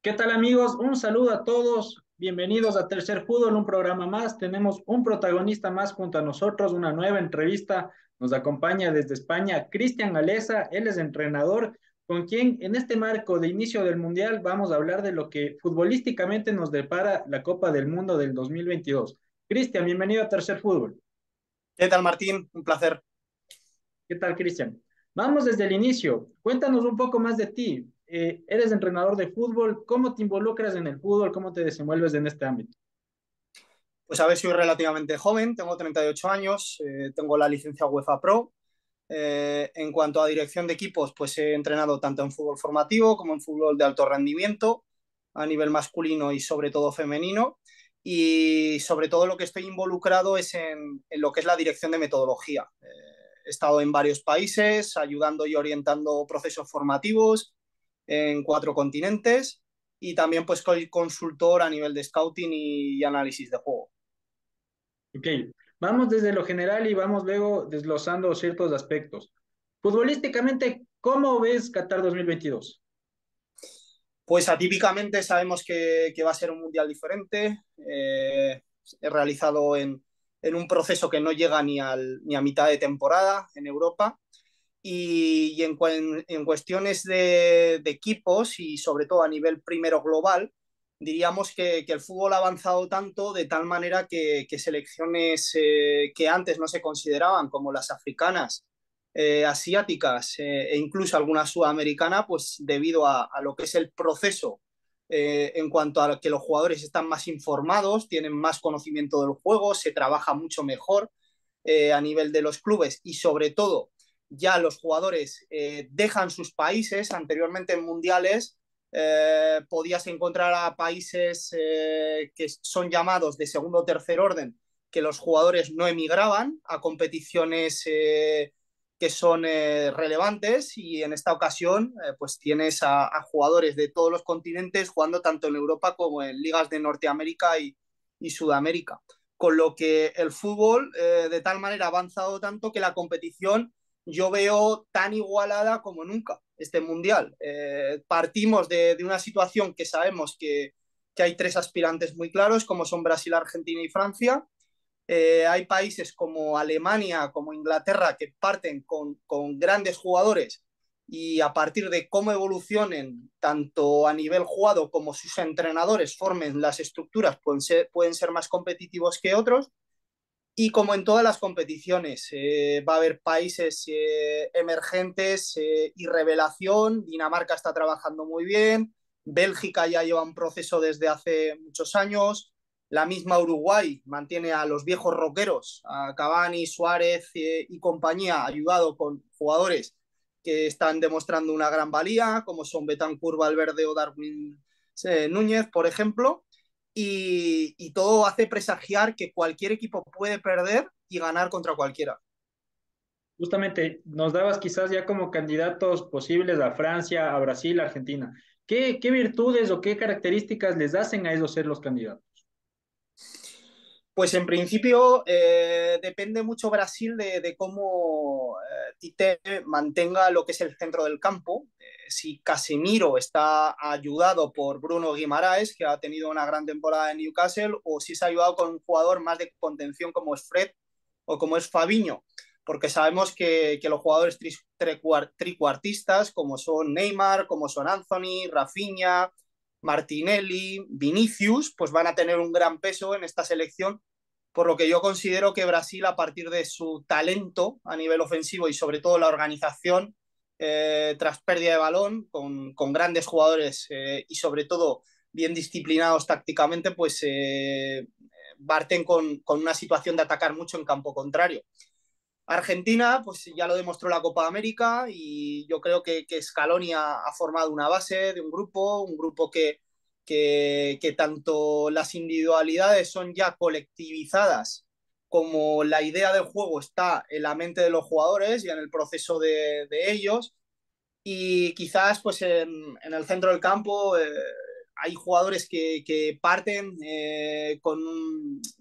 ¿Qué tal amigos? Un saludo a todos. Bienvenidos a Tercer Fútbol, un programa más. Tenemos un protagonista más junto a nosotros, una nueva entrevista. Nos acompaña desde España Cristian Galesa. él es entrenador con quien en este marco de inicio del Mundial vamos a hablar de lo que futbolísticamente nos depara la Copa del Mundo del 2022. Cristian, bienvenido a Tercer Fútbol. ¿Qué tal Martín? Un placer. ¿Qué tal Cristian? Vamos desde el inicio. Cuéntanos un poco más de ti. Eh, eres entrenador de fútbol, ¿cómo te involucras en el fútbol? ¿Cómo te desenvuelves en este ámbito? Pues a ver, soy relativamente joven, tengo 38 años, eh, tengo la licencia UEFA Pro. Eh, en cuanto a dirección de equipos, pues he entrenado tanto en fútbol formativo como en fútbol de alto rendimiento, a nivel masculino y sobre todo femenino. Y sobre todo lo que estoy involucrado es en lo que es la dirección de metodología. he estado en varios países ayudando y orientando procesos formativos, en cuatro continentes y también pues consultor a nivel de scouting y, análisis de juego. Ok, vamos desde lo general y vamos luego desglosando ciertos aspectos. Futbolísticamente, ¿cómo ves Qatar 2022? Pues atípicamente sabemos que, va a ser un mundial diferente, eh, realizado en, un proceso que no llega ni a mitad de temporada en Europa y, en, cuestiones de, equipos y sobre todo a nivel primero global, diríamos que, el fútbol ha avanzado tanto de tal manera que, selecciones eh, que antes no se consideraban como las africanas, eh, asiáticas eh, e incluso alguna sudamericana, pues debido a, a lo que es el proceso en cuanto a que los jugadores están más informados, tienen más conocimiento del juego, se trabaja mucho mejor a nivel de los clubes y sobre todo ya los jugadores eh, dejan sus países, anteriormente en mundiales eh, podías encontrar a países eh, que son llamados de segundo o tercer orden, que los jugadores no emigraban a competiciones que son relevantes y en esta ocasión pues tienes a, jugadores de todos los continentes jugando tanto en Europa como en ligas de Norteamérica y, y Sudamérica. Con lo que el fútbol de tal manera ha avanzado tanto que la competición yo veo tan igualada como nunca este mundial. Eh, partimos de, una situación que sabemos que, hay tres aspirantes muy claros, como son Brasil, Argentina y Francia. Eh, hay países como Alemania, como Inglaterra, que parten con, grandes jugadores y a partir de cómo evolucionen tanto a nivel jugado como sus entrenadores formen las estructuras, pueden ser más competitivos que otros. Y como en todas las competiciones, eh, va a haber países eh, emergentes eh, y revelación. Dinamarca está trabajando muy bien, Bélgica ya lleva un proceso desde hace muchos años, la misma Uruguay mantiene a los viejos roqueros, a Cavani, Suárez y compañía, ayudado con jugadores que están demostrando una gran valía, como son Betancur, Valverde o Darwin Núñez, por ejemplo y, todo hace presagiar que cualquier equipo puede perder y ganar contra cualquiera. Justamente, nos dabas quizás ya como candidatos posibles a Francia, a Brasil, a Argentina. ¿Qué, virtudes o qué características les hacen a ellos ser los candidatos? Pues en principio eh, depende mucho Brasil de, cómo eh, Tite mantenga lo que es el centro del campo, si Casemiro está ayudado por Bruno Guimaraes, que ha tenido una gran temporada en Newcastle, o si se ha ayudado con un jugador más de contención como es Fred o como es Fabiño, porque sabemos que, los jugadores tricuartistas, como son Neymar, como son Anthony, Rafinha, Martinelli, Vinicius, pues van a tener un gran peso en esta selección, por lo que yo considero que Brasil, a partir de su talento a nivel ofensivo y sobre todo la organización, eh, tras pérdida de balón, con, grandes jugadores eh, y sobre todo bien disciplinados tácticamente, pues Barten eh, con, una situación de atacar mucho en campo contrario. Argentina, pues ya lo demostró la Copa América y yo creo que, que Scaloni ha, formado una base de un grupo, un grupo que, que, que tanto las individualidades son ya colectivizadas como la idea del juego está en la mente de los jugadores y en el proceso de, ellos. Y quizás pues en, el centro del campo eh, hay jugadores que, parten eh,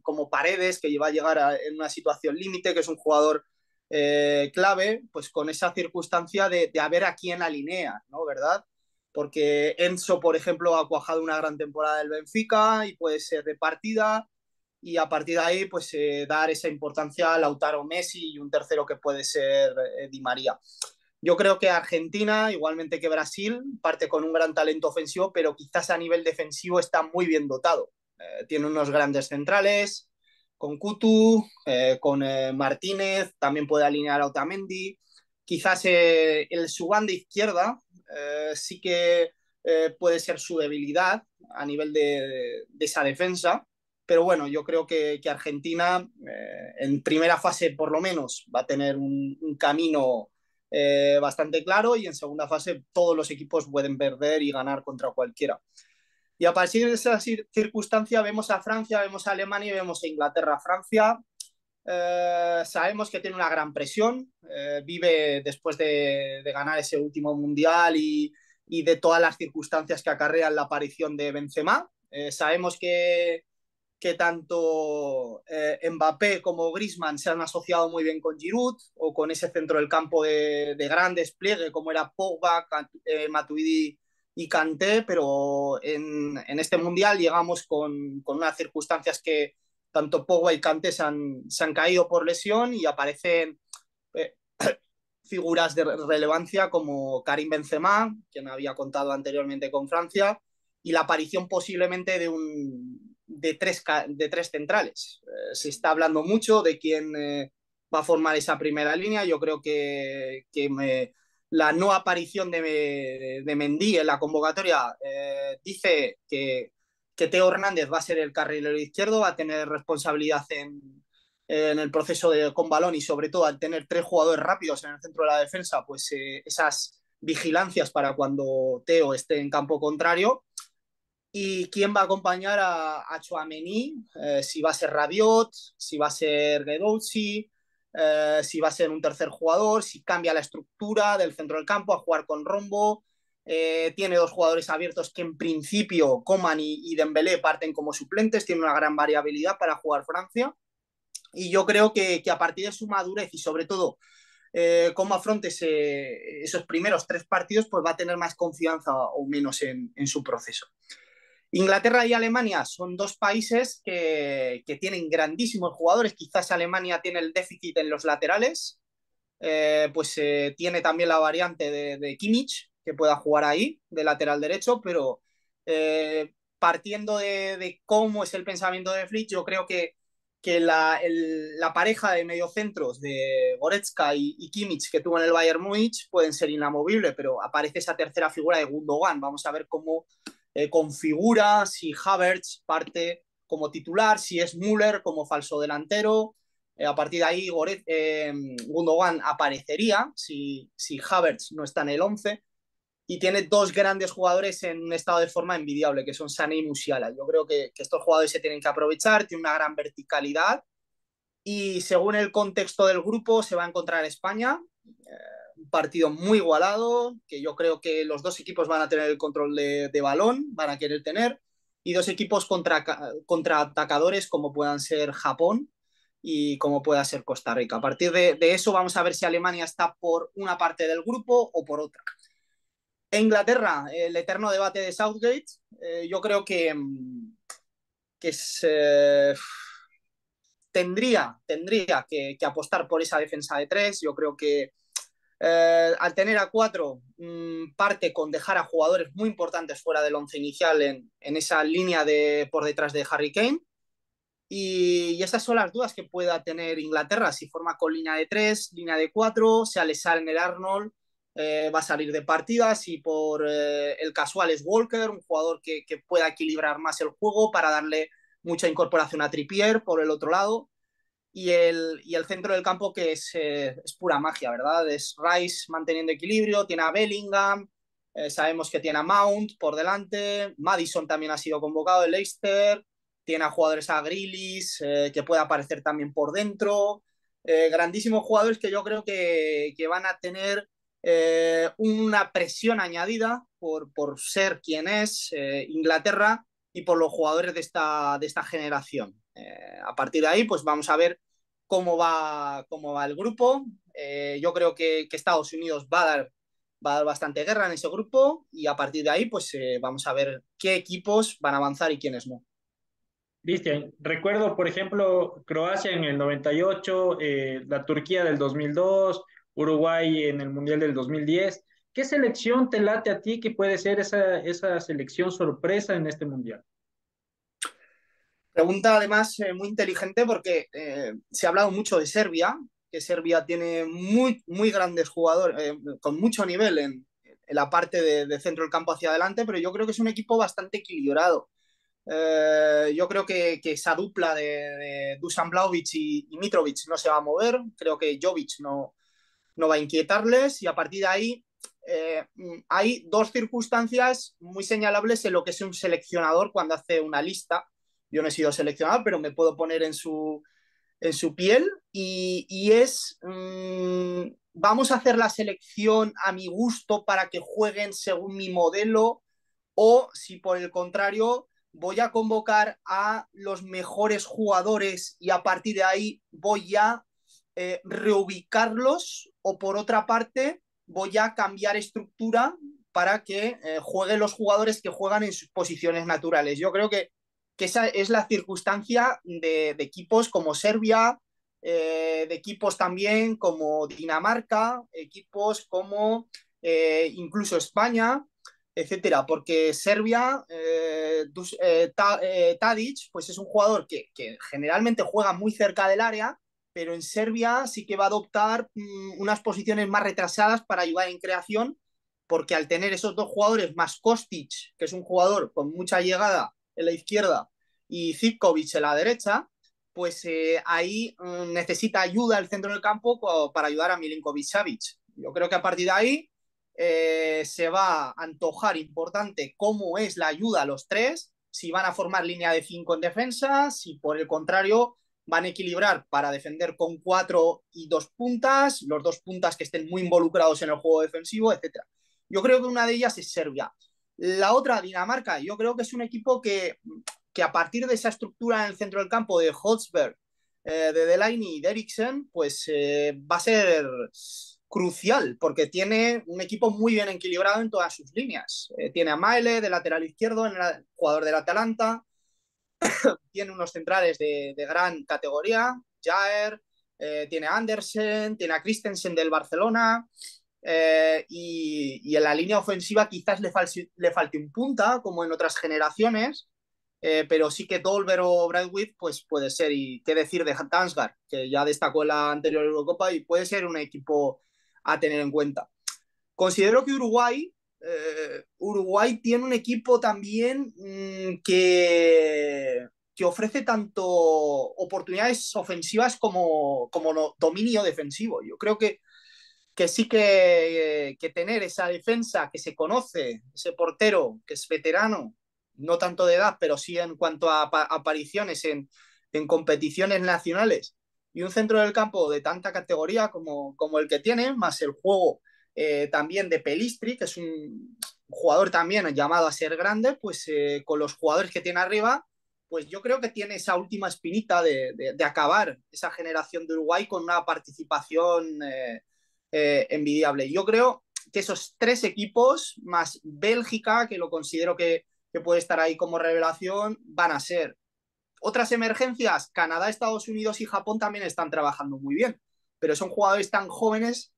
como paredes, que lleva a llegar en una situación límite, que es un jugador eh, clave, pues con esa circunstancia de, de a ver a quién alinea, ¿no? ¿Verdad? Porque Enzo, por ejemplo, ha cuajado una gran temporada del Benfica y puede ser de partida y a partir de ahí pues eh, dar esa importancia a Lautaro Messi y un tercero que puede ser eh, Di María. Yo creo que Argentina, igualmente que Brasil, parte con un gran talento ofensivo, pero quizás a nivel defensivo está muy bien dotado. Eh, tiene unos grandes centrales, con Cutu, con Martínez, también puede alinear a Otamendi. Quizás el subán de izquierda sí que puede ser su debilidad a nivel de esa defensa pero bueno, yo creo que, Argentina, eh, en primera fase por lo menos, va a tener un, camino eh, bastante claro y en segunda fase todos los equipos pueden perder y ganar contra cualquiera. Y a partir de esa circunstancia vemos a Francia, vemos a Alemania y vemos a Inglaterra. Francia eh, sabemos que tiene una gran presión, vive después de, ganar ese último mundial y, de todas las circunstancias que acarrean la aparición de Benzema. sabemos que, que tanto eh, Mbappé como Grisman se han asociado muy bien con Giroud o con ese centro del campo de, de gran despliegue como era Pogba, eh, Matuidi y Kanté, pero en, este mundial llegamos con, unas circunstancias que tanto Pogba y Kanté se han, caído por lesión y aparecen eh, figuras de relevancia como Karim Benzema, quien había contado anteriormente con Francia, y la aparición posiblemente de un, de tres, de tres centrales. Eh, se está hablando mucho de quién eh, va a formar esa primera línea. Yo creo que, la no aparición de, de, Mendy en la convocatoria eh, dice que, Teo Hernández va a ser el carrilero izquierdo, va a tener responsabilidad en, el proceso de, con balón y sobre todo al tener tres jugadores rápidos en el centro de la defensa, pues esas vigilancias para cuando Teo esté en campo contrario y quién va a acompañar a, a Chouameni, eh, si va a ser Rabiot, si va a ser Gedouzi, eh, si va a ser un tercer jugador, si cambia la estructura del centro del campo a jugar con rombo. Eh, tiene dos jugadores abiertos que en principio Coman y, Dembélé parten como suplentes, tiene una gran variabilidad para jugar Francia y yo creo que, a partir de su madurez y sobre todo cómo afronte esos primeros tres partidos, pues va a tener más confianza o menos en, en su proceso. Inglaterra y Alemania son dos países que, tienen grandísimos jugadores. Quizás Alemania tiene el déficit en los laterales, eh, pues eh, tiene también la variante de, Kimmich, que pueda jugar ahí, de lateral derecho, pero eh, partiendo de, cómo es el pensamiento de Flick, yo creo que, que la, la, pareja de mediocentros de Goretzka y, y, Kimmich que tuvo en el Bayern Múnich pueden ser inamovibles, pero aparece esa tercera figura de Gundogan. Vamos a ver cómo eh, configura si Havertz parte como titular, si es Müller como falso delantero. Eh, a partir de ahí, Goret, eh, Gundogan aparecería si, si Havertz no está en el 11. Y tiene dos grandes jugadores en un estado de forma envidiable, que son sani y Musiala. Yo creo que, estos jugadores se tienen que aprovechar, tiene una gran verticalidad. Y según el contexto del grupo, se va a encontrar España partido muy igualado, que yo creo que los dos equipos van a tener el control de, balón, van a querer tener, y dos equipos contra, atacadores como puedan ser Japón y como pueda ser Costa Rica. A partir de, eso vamos a ver si Alemania está por una parte del grupo o por otra. En Inglaterra, el eterno debate de Southgate, eh, yo creo que, mm, que se, eh, tendría, tendría que apostar por esa defensa de tres. Yo creo que eh, al tener a cuatro, mm, parte con dejar a jugadores muy importantes fuera del once inicial en, esa línea de, por detrás de Harry Kane. Y, esas son las dudas que pueda tener Inglaterra, si forma con línea de tres, línea de cuatro, si el Arnold eh, va a salir de partidas y por eh, el casual es Walker, un jugador que, que pueda equilibrar más el juego para darle mucha incorporación a Trippier por el otro lado y el, y el centro del campo que eh, es, pura magia, ¿verdad? Es Rice manteniendo equilibrio, tiene a Bellingham, eh, sabemos que tiene a Mount por delante, Madison también ha sido convocado el Leicester, tiene a jugadores a Grillis eh, que puede aparecer también por dentro, grandísimos jugadores que yo creo que, que van a tener una presión añadida por, por ser quien es Inglaterra y por los jugadores de esta, de esta generación. a partir de ahí, pues vamos a ver cómo va, cómo va el grupo. Eh, yo creo que, Estados Unidos va a, dar, va a dar bastante guerra en ese grupo y a partir de ahí pues eh, vamos a ver qué equipos van a avanzar y quiénes no. Cristian, recuerdo por ejemplo Croacia en el 98, eh, la Turquía del 2002, Uruguay en el Mundial del 2010. ¿Qué selección te late a ti que puede ser esa selección sorpresa en este Mundial? Pregunta además eh, muy inteligente porque eh, se ha hablado mucho de Serbia, que Serbia tiene muy, muy grandes jugadores, eh, con mucho nivel en, la parte de, centro del campo hacia adelante, pero yo creo que es un equipo bastante equilibrado. yo creo que, esa dupla de, Dusan Blaovic y, Mitrovic no se va a mover, creo que Jovic no, no va a inquietarles y a partir de ahí hay dos circunstancias muy señalables en lo que es un seleccionador cuando hace una lista yo no he sido seleccionado, pero me puedo poner en su, en su piel y, y es, mm, vamos a hacer la selección a mi gusto para que jueguen según mi modelo o si por el contrario voy a convocar a los mejores jugadores y a partir de ahí voy a eh, reubicarlos o por otra parte voy a cambiar estructura para que eh, jueguen los jugadores que juegan en sus posiciones naturales. Yo creo que que esa es la circunstancia de, equipos como Serbia, eh, de equipos también como Dinamarca, equipos como eh, incluso España, etcétera, porque Serbia, eh, Tadic, pues es un jugador que, generalmente juega muy cerca del área, pero en Serbia sí que va a adoptar mm, unas posiciones más retrasadas para ayudar en creación, porque al tener esos dos jugadores más Kostic, que es un jugador con mucha llegada, en la izquierda y Zivkovic en la derecha, pues eh, ahí mm, necesita ayuda el centro del campo para ayudar a Milinkovic Savic. Yo creo que a partir de ahí eh, se va a antojar importante cómo es la ayuda a los tres, si van a formar línea de cinco en defensa, si por el contrario van a equilibrar para defender con cuatro y dos puntas, los dos puntas que estén muy involucrados en el juego defensivo, etc. Yo creo que una de ellas es Serbia. La otra, Dinamarca, yo creo que es un equipo que, que a partir de esa estructura en el centro del campo de Holzberg, eh, de Delaney y de Eriksen, pues eh, va a ser crucial, porque tiene un equipo muy bien equilibrado en todas sus líneas. Eh, tiene a Maele de lateral izquierdo, en el jugador del Atalanta, tiene unos centrales de, gran categoría, Jair, tiene a Andersen, tiene a Christensen del Barcelona, eh, y, en la línea ofensiva quizás le, le, falte un punta, como en otras generaciones, eh, pero sí que Dolber o Bradwith pues puede ser, y qué decir de Hansgar, que ya destacó en la anterior Eurocopa y puede ser un equipo a tener en cuenta. Considero que Uruguay, eh, Uruguay tiene un equipo también mm, que, que ofrece tanto oportunidades ofensivas como, como dominio defensivo. Yo creo que que sí eh, que, tener esa defensa que se conoce, ese portero que es veterano, no tanto de edad, pero sí en cuanto a apariciones en, competiciones nacionales, y un centro del campo de tanta categoría como, como el que tiene, más el juego eh, también de Pelistri, que es un jugador también llamado a ser grande, pues eh, con los jugadores que tiene arriba, pues yo creo que tiene esa última espinita de, acabar esa generación de Uruguay con una participación... Eh, envidiable. Yo creo que esos tres equipos, más Bélgica, que lo considero que, puede estar ahí como revelación, van a ser. Otras emergencias, Canadá, Estados Unidos y Japón también están trabajando muy bien, pero son jugadores tan jóvenes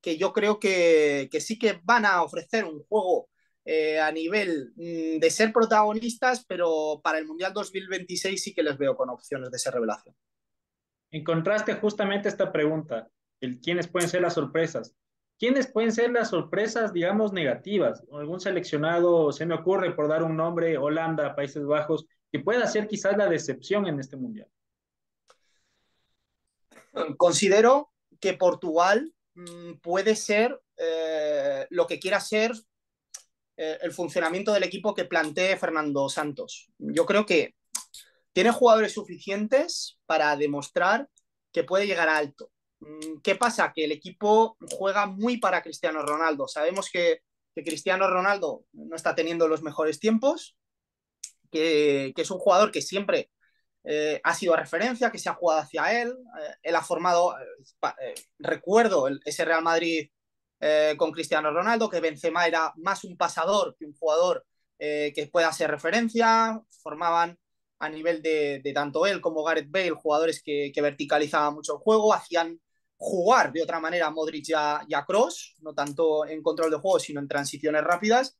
que yo creo que, sí que van a ofrecer un juego eh, a nivel mm, de ser protagonistas, pero para el Mundial 2026 sí que les veo con opciones de ser revelación. En contraste justamente esta pregunta quiénes pueden ser las sorpresas. ¿Quiénes pueden ser las sorpresas, digamos, negativas? Algún seleccionado, se me ocurre por dar un nombre, Holanda, Países Bajos, que pueda ser quizás la decepción en este mundial. Considero que Portugal mm, puede ser eh, lo que quiera ser eh, el funcionamiento del equipo que plantee Fernando Santos. Yo creo que tiene jugadores suficientes para demostrar que puede llegar alto. Mm, ¿Qué pasa? Que el equipo juega muy para Cristiano Ronaldo. Sabemos que, Cristiano Ronaldo no está teniendo los mejores tiempos, que, es un jugador que siempre eh, ha sido referencia, que se ha jugado hacia él. Eh, él ha formado, eh, recuerdo, el, ese Real Madrid con Cristiano Ronaldo, que Benzema era más un pasador que un jugador que pueda ser referencia. Formaban a nivel de, tanto él como Gareth Bale, jugadores que, que verticalizaban mucho el juego, hacían jugar de otra manera a Modric y a, Cross, no tanto en control de juego, sino en transiciones rápidas.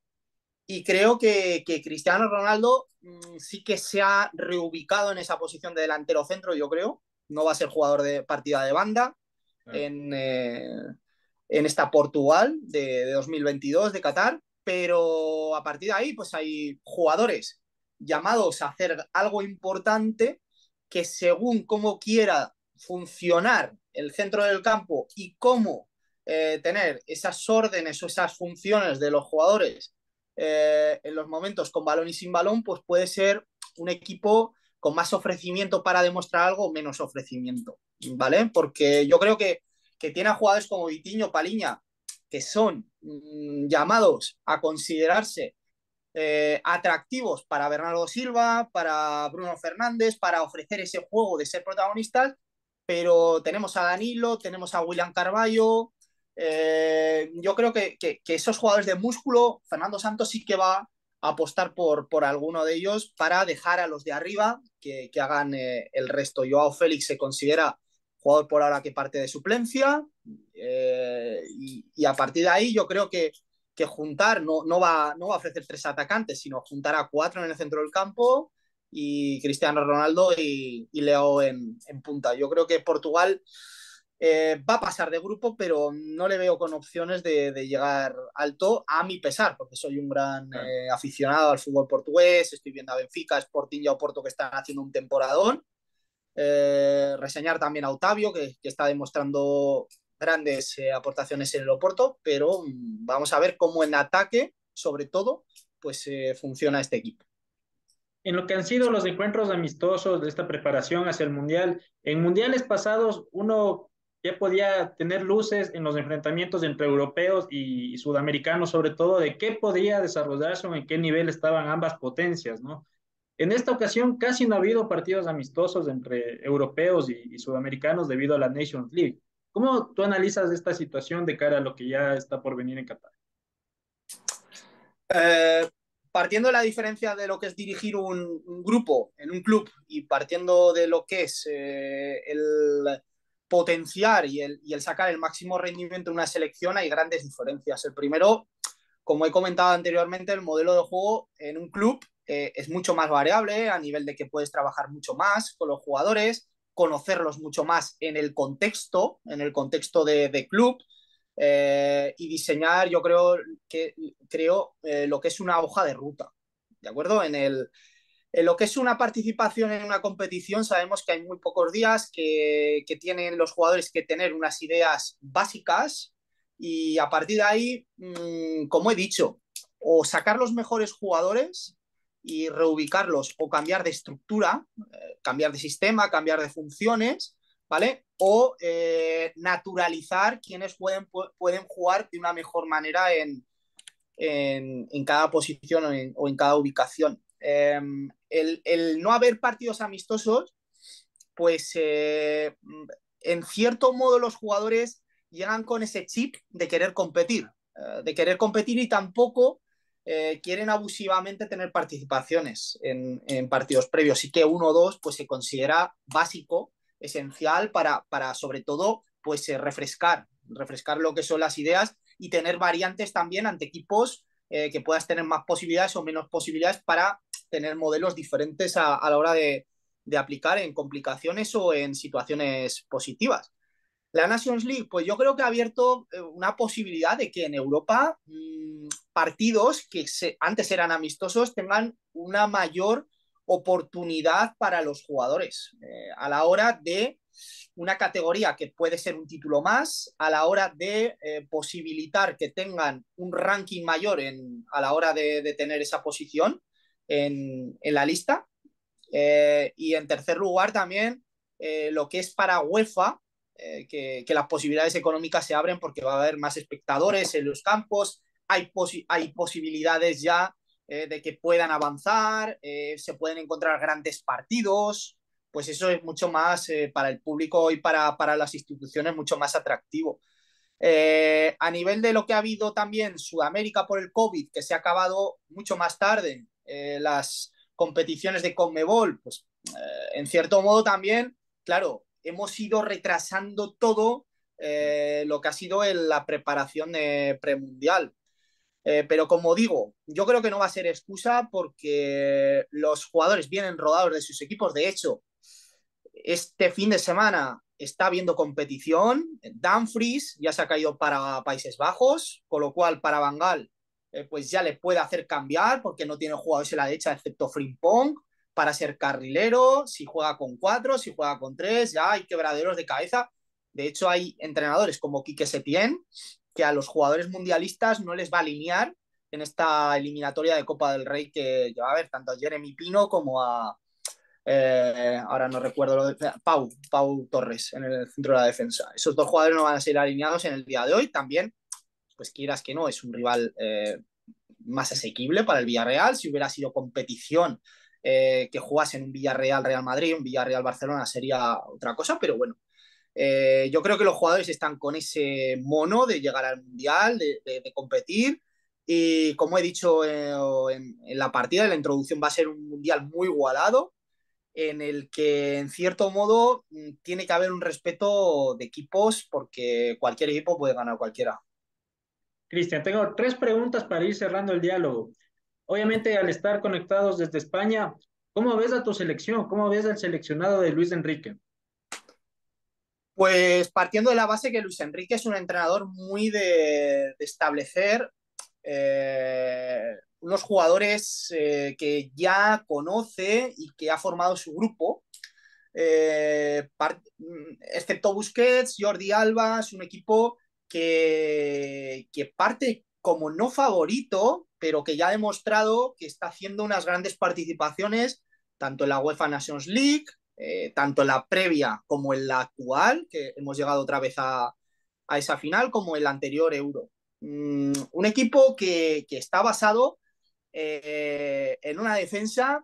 Y creo que, Cristiano Ronaldo mm, sí que se ha reubicado en esa posición de delantero centro, yo creo. No va a ser jugador de partida de banda en, eh, en, esta Portugal de, de 2022 de Qatar, pero a partir de ahí, pues hay jugadores llamados a hacer algo importante que según cómo quiera funcionar el centro del campo y cómo eh, tener esas órdenes o esas funciones de los jugadores eh, en los momentos con balón y sin balón, pues puede ser un equipo con más ofrecimiento para demostrar algo, menos ofrecimiento, ¿vale? Porque yo creo que, tiene a jugadores como Vitiño, Paliña, que son mm, llamados a considerarse eh, atractivos para Bernardo Silva, para Bruno Fernández, para ofrecer ese juego de ser protagonistas, pero tenemos a Danilo, tenemos a William Carballo. Eh, yo creo que, esos jugadores de músculo, Fernando Santos sí que va a apostar por, alguno de ellos para dejar a los de arriba que, hagan eh, el resto. Joao Félix se considera jugador por ahora que parte de suplencia eh, y, a partir de ahí yo creo que, juntar, no va a ofrecer tres atacantes, sino juntar a cuatro en el centro del campo y Cristiano Ronaldo y, Leo en, punta. Yo creo que Portugal eh, va a pasar de grupo, pero no le veo con opciones de, llegar alto a mi pesar, porque soy un gran eh, aficionado al fútbol portugués, estoy viendo a Benfica, Sporting y a Oporto que están haciendo un temporadón. Eh, reseñar también a Otavio, que, está demostrando grandes aportaciones en el Oporto, pero mm, vamos a ver cómo en ataque, sobre todo, pues funciona este equipo en lo que han sido los encuentros amistosos de esta preparación hacia el Mundial. En mundiales pasados uno ya podía tener luces en los enfrentamientos entre europeos y sudamericanos, sobre todo de qué podía desarrollarse o en qué nivel estaban ambas potencias, ¿no? En esta ocasión casi no ha habido partidos amistosos entre europeos y, sudamericanos debido a la Nations League. ¿Cómo tú analizas esta situación de cara a lo que ya está por venir en Qatar? Eh, partiendo de la diferencia de lo que es dirigir un, grupo en un club y partiendo de lo que es eh, el potenciar y el, sacar el máximo rendimiento en una selección, hay grandes diferencias. El primero, como he comentado anteriormente, el modelo de juego en un club eh, es mucho más variable a nivel de que puedes trabajar mucho más con los jugadores, conocerlos mucho más en el contexto, en el contexto de, de club, eh, y diseñar, yo creo que creo eh, lo que es una hoja de ruta, ¿de acuerdo? En, el, en lo que es una participación en una competición, sabemos que hay muy pocos días, que, tienen los jugadores que tener unas ideas básicas y a partir de ahí, mm, como he dicho, o sacar los mejores jugadores y reubicarlos o cambiar de estructura, eh, cambiar de sistema, cambiar de funciones ¿vale? O eh, naturalizar quienes pueden, pueden jugar de una mejor manera en, cada posición o en, cada ubicación. Em, el, no haber partidos amistosos, pues eh, en cierto modo los jugadores llegan con ese chip de querer competir, eh, de querer competir y tampoco quieren abusivamente tener participaciones en, partidos previos. y que uno o dos pues, se considera básico esencial para, para sobre todo, pues eh, refrescar, refrescar lo que son las ideas y tener variantes también ante equipos eh, que puedas tener más posibilidades o menos posibilidades para tener modelos diferentes a, la hora de, aplicar en complicaciones o en situaciones positivas. La Nations League, pues yo creo que ha abierto eh, una posibilidad de que en Europa mm, partidos que antes eran amistosos tengan una mayor oportunidad para los jugadores eh, a la hora de una categoría que puede ser un título más, a la hora de eh, posibilitar que tengan un ranking mayor a la hora de, tener esa posición en, la lista. Eh, y en tercer lugar también lo que es para UEFA, que, las posibilidades económicas se abren porque va a haber más espectadores en los campos, hay, hay posibilidades ya eh, de que puedan avanzar, eh, se pueden encontrar grandes partidos, pues eso es mucho más eh, para el público y para, las instituciones mucho más atractivo. a nivel de lo que ha habido también Sudamérica por el COVID, que se ha acabado mucho más tarde, las competiciones de Conmebol, pues en cierto modo también, claro, hemos ido retrasando todo lo que ha sido la preparación de premundial. Eh, pero como digo, yo creo que no va a ser excusa porque los jugadores vienen rodados de sus equipos. De hecho, este fin de semana está habiendo competición. Danfries ya se ha caído para Países Bajos, con lo cual para Bangal eh, pues ya le puede hacer cambiar porque no tiene jugadores en la derecha excepto Frimpong para ser carrilero, si juega con cuatro, si juega con tres, ya hay quebraderos de cabeza. De hecho, hay entrenadores como Quique Setién que a los jugadores mundialistas no les va a alinear en esta eliminatoria de Copa del Rey que, va a haber tanto a Jeremy Pino como a, eh, ahora no recuerdo, lo Pau, Torres en el centro de la defensa. Esos dos jugadores no van a ser alineados en el día de hoy. También, pues quieras que no, es un rival eh, más asequible para el Villarreal. Si hubiera sido competición eh, que que en un Villarreal-Real Madrid, un Villarreal-Barcelona sería otra cosa, pero bueno, eh, yo creo que los jugadores están con ese mono de llegar al Mundial, de, competir. Y como he dicho eh, en, la partida, la introducción va a ser un Mundial muy igualado, en el que en cierto modo mm, tiene que haber un respeto de equipos porque cualquier equipo puede ganar cualquiera. Cristian, tengo tres preguntas para ir cerrando el diálogo. Obviamente, al estar conectados desde España, ¿cómo ves a tu selección? ¿Cómo ves al seleccionado de Luis Enrique? Pues partiendo de la base que Luis Enrique es un entrenador muy de, establecer eh, unos jugadores eh, que ya conoce y que ha formado su grupo, eh, mm, excepto Busquets, Jordi Alba, es un equipo que parte como no favorito, pero que ya ha demostrado que está haciendo unas grandes participaciones tanto en la UEFA Nations League eh, tanto en la previa como en la actual, que hemos llegado otra vez a, esa final, como el anterior Euro. Mm, un equipo que, está basado eh, en una defensa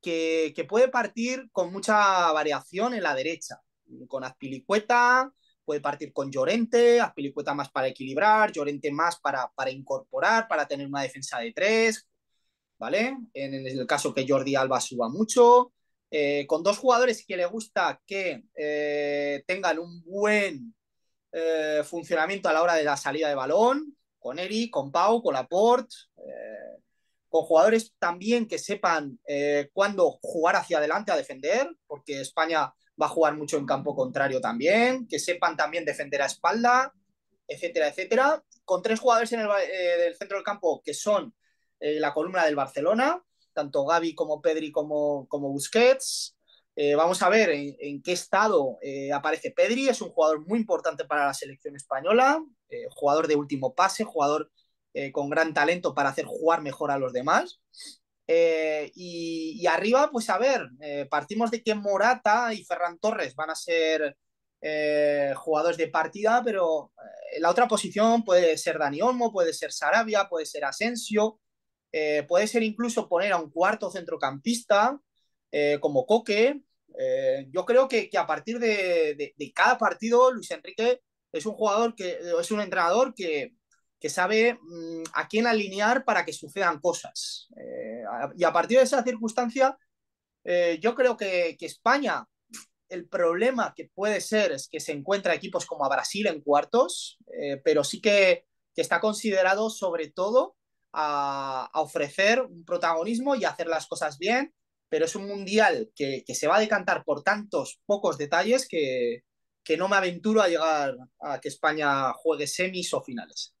que, puede partir con mucha variación en la derecha, con Azpilicueta, puede partir con Llorente, Azpilicueta más para equilibrar, Llorente más para, para incorporar, para tener una defensa de tres, ¿vale? En el caso que Jordi Alba suba mucho, eh, con dos jugadores que le gusta que eh, tengan un buen eh, funcionamiento a la hora de la salida de balón, con Eri, con Pau, con Laporte, con jugadores también que sepan cuándo jugar hacia adelante a defender, porque España va a jugar mucho en campo contrario también, que sepan también defender a espalda, etcétera, etcétera, con tres jugadores en el del centro del campo que son la columna del Barcelona, tanto Gaby como Pedri como, Busquets. Eh, vamos a ver en, qué estado eh, aparece Pedri. Es un jugador muy importante para la selección española, eh, jugador de último pase, jugador con gran talento para hacer jugar mejor a los demás. Y, y, arriba, pues a ver, partimos de que Morata y Ferran Torres van a ser jugadores de partida, pero la otra posición puede ser Dani Olmo, puede ser Sarabia, puede ser Asensio, eh, puede ser incluso poner a un cuarto centrocampista eh, como Coque. Eh, yo creo que, a partir de, cada partido, Luis Enrique es un jugador que es un entrenador que, que sabe mm, a quién alinear para que sucedan cosas. y a partir de esa circunstancia, yo creo que, España, el problema que puede ser es que se encuentra equipos como a Brasil en cuartos, pero sí que está considerado sobre todo a, ofrecer un protagonismo y hacer las cosas bien, pero es un mundial que, que se va a decantar por tantos pocos detalles que, que no me aventuro a llegar a que España juegue semis o finales.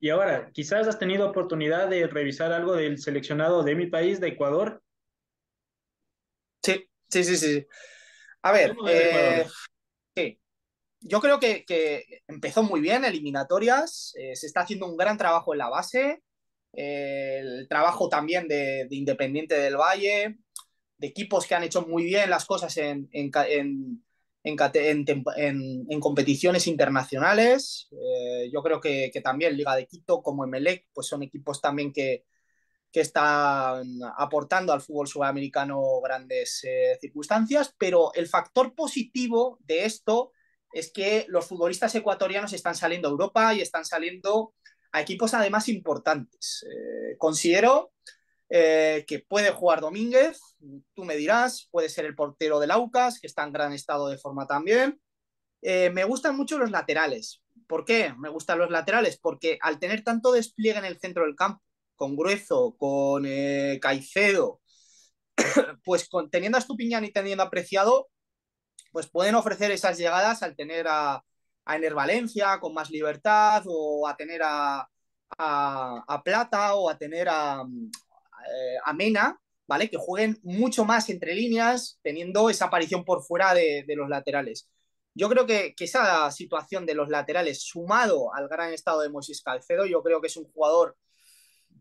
Y ahora, quizás has tenido oportunidad de revisar algo del seleccionado de mi país, de Ecuador. Sí, sí, sí, sí. A ver, eh, sí yo creo que, empezó muy bien eliminatorias, eh, se está haciendo un gran trabajo en la base, eh, el trabajo también de, Independiente del Valle, de equipos que han hecho muy bien las cosas en, competiciones internacionales. Eh, yo creo que, también Liga de Quito como Emelec, pues son equipos también que, que están aportando al fútbol sudamericano grandes circunstancias, pero el factor positivo de esto es que los futbolistas ecuatorianos están saliendo a Europa y están saliendo a equipos además importantes. Eh, considero eh, que puede jugar Domínguez, tú me dirás, puede ser el portero del Aucas, que está en gran estado de forma también. Eh, me gustan mucho los laterales. ¿Por qué? Me gustan los laterales porque al tener tanto despliegue en el centro del campo, con Grueso, con Caicedo, pues teniendo a Estupiñán y teniendo apreciado, pues pueden ofrecer esas llegadas al tener a, a Ener Valencia con más libertad o a tener a, Plata o a tener eh, a, Mena, ¿vale? Que jueguen mucho más entre líneas teniendo esa aparición por fuera de, los laterales. Yo creo que, que, esa situación de los laterales sumado al gran estado de Moisés Calcedo, yo creo que es un jugador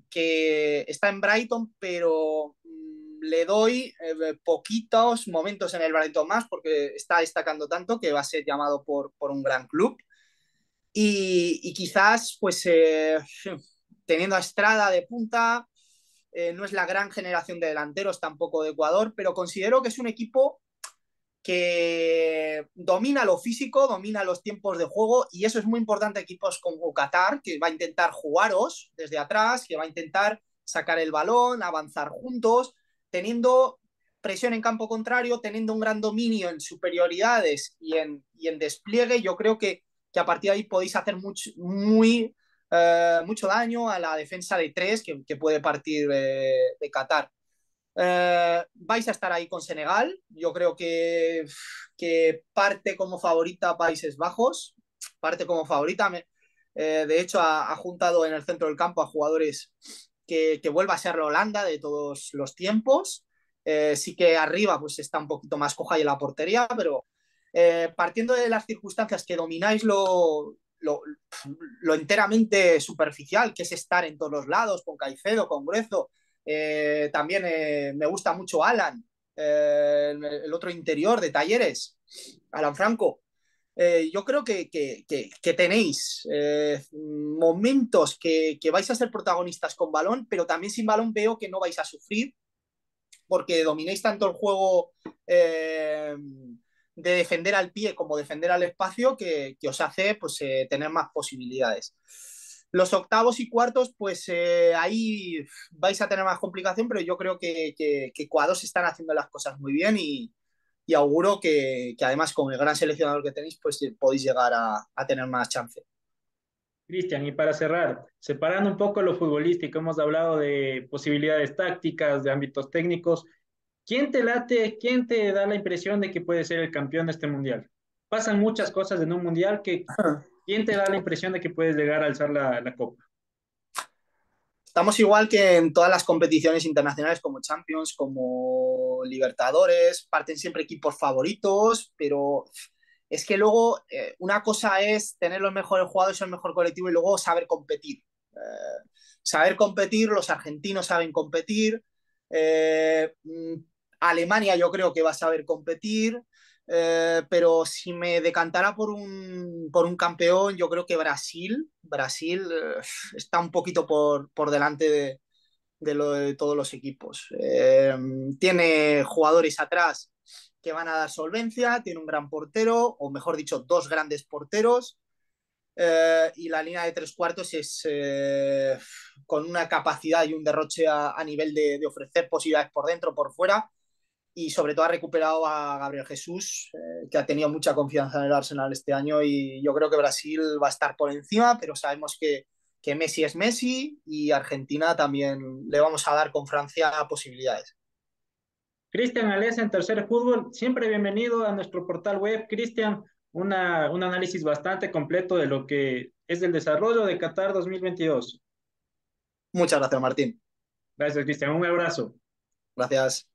que está en Brighton, pero le doy eh, poquitos momentos en el barato más porque está destacando tanto que va a ser llamado por, un gran club. Y, quizás, pues, eh, teniendo a Estrada de punta, eh, no es la gran generación de delanteros tampoco de Ecuador, pero considero que es un equipo que domina lo físico, domina los tiempos de juego y eso es muy importante equipos como Qatar, que va a intentar jugaros desde atrás, que va a intentar sacar el balón, avanzar juntos teniendo presión en campo contrario, teniendo un gran dominio en superioridades y en, en despliegue, yo creo que, que, a partir de ahí podéis hacer mucho, eh, mucho daño a la defensa de tres que, puede partir de Qatar. Eh, vais a estar ahí con Senegal, yo creo que, parte como favorita Países Bajos, parte como favorita. Eh, de hecho, ha, juntado en el centro del campo a jugadores que, vuelva a ser la Holanda de todos los tiempos. Eh, sí que arriba pues está un poquito más coja y la portería, pero eh, partiendo de las circunstancias que domináis lo, lo, enteramente superficial, que es estar en todos los lados, con Caicedo, con Grezo, eh, también me gusta mucho Alan, el otro interior de Talleres, Alan Franco, eh, yo creo que, tenéis eh, momentos que, vais a ser protagonistas con balón, pero también sin balón veo que no vais a sufrir porque dominéis tanto el juego eh, de defender al pie como defender al espacio que, os hace pues, tener más posibilidades. Los octavos y cuartos, pues ahí vais a tener más complicación, pero yo creo que, que, están haciendo las cosas muy bien y, y auguro que, que, además con el gran seleccionador que tenéis, pues eh, podéis llegar a, a tener más chance. Cristian, y para cerrar, separando un poco lo futbolístico, hemos hablado de posibilidades tácticas, de ámbitos técnicos. ¿Quién te late, quién te da la impresión de que puede ser el campeón de este mundial? Pasan muchas cosas en un mundial que ¿quién te da la impresión de que puedes llegar a alzar la, la copa? Estamos igual que en todas las competiciones internacionales como Champions, como Libertadores, parten siempre equipos favoritos, pero es que luego eh, una cosa es tener los mejores jugadores, el mejor colectivo y luego saber competir. Eh, saber competir, los argentinos saben competir, eh, mm, Alemania yo creo que va a saber competir, eh, pero si me decantara por un, campeón, yo creo que Brasil, Brasil eh, está un poquito por, delante de, todos los equipos. Eh, tiene jugadores atrás que van a dar solvencia, tiene un gran portero, o mejor dicho, dos grandes porteros. y la línea de tres cuartos es con una capacidad y un derroche a, nivel de, de ofrecer posibilidades por dentro, por fuera, y sobre todo ha recuperado a Gabriel Jesús, eh, que ha tenido mucha confianza en el Arsenal este año y yo creo que Brasil va a estar por encima, pero sabemos que, que Messi es Messi y Argentina también le vamos a dar con Francia posibilidades. Cristian Alés en Tercer Fútbol, siempre bienvenido a nuestro portal web. Cristian, un análisis bastante completo de lo que es el desarrollo de Qatar 2022. Muchas gracias, Martín. Gracias, Cristian. Un abrazo. Gracias.